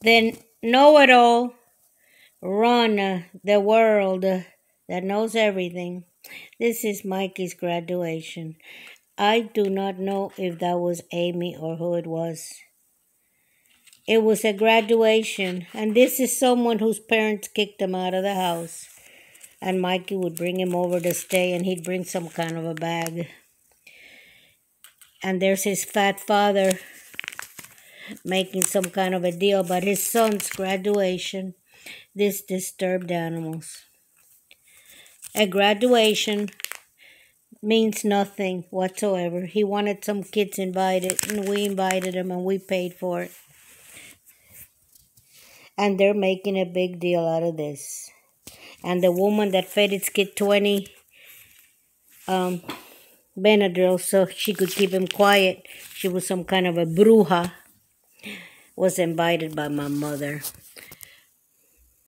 the know it all run uh, the world uh, that knows everything. This is Mikey's graduation. I do not know if that was Amy or who it was. It was a graduation, and this is someone whose parents kicked him out of the house. And Mikey would bring him over to stay, and he'd bring some kind of a bag. And there's his fat father making some kind of a deal about his son's graduation. This disturbed animals. A graduation means nothing whatsoever. He wanted some kids invited, and we invited them, and we paid for it. And they're making a big deal out of this. And the woman that fed his kid 20 um, Benadryl so she could keep him quiet. She was some kind of a bruja was invited by my mother